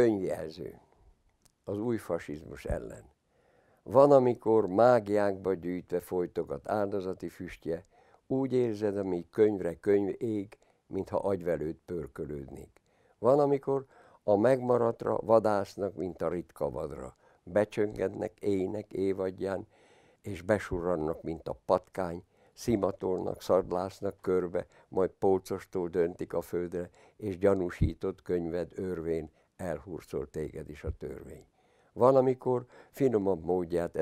könyvjelző az új fasizmus ellen. Van, amikor mágiákba gyűjtve folytogat áldozati füstje, úgy érzed, amíg könyvre könyv ég, mintha agyvelőt pörkölődnék. Van, amikor a megmaratra vadásznak, mint a ritka vadra. Becsöngednek ének évadján, és besurrannak, mint a patkány, szimatolnak, szadlásznak körbe, majd polcostól döntik a földre, és gyanúsított könyved örvén elhurcol téged is a törvény. Van, amikor finomabb módját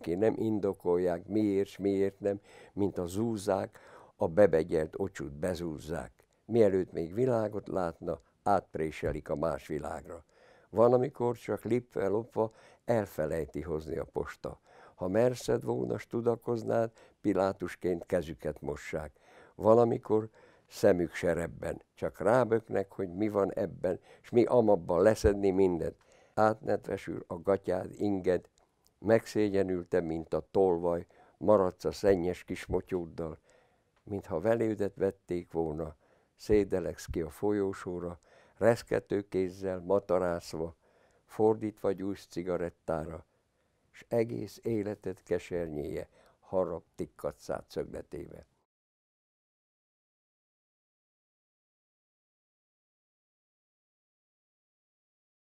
ki, nem indokolják, miért s miért nem, mint a zúzák, a bebegyelt ocsút bezúzzák. Mielőtt még világot látna, átpréselik a más világra. Van, amikor csak lipve-lopva elfelejti hozni a posta. Ha merszed volna, tudakoznád, Pilátusként kezüket mossák. Valamikor szemük serebben, csak ráböknek, hogy mi van ebben, és mi amabban leszedni mindent. Átnetvesül a gatyád, inged, megszégyenülte, mint a tolvaj, maradsz a szennyes kis motyóddal, mintha velődet vették volna, szédelegsz ki a folyósóra, reszkető kézzel matarászva, fordítva gyújsz cigarettára, és egész életed kesernyéje harap tikkatszát szögletével.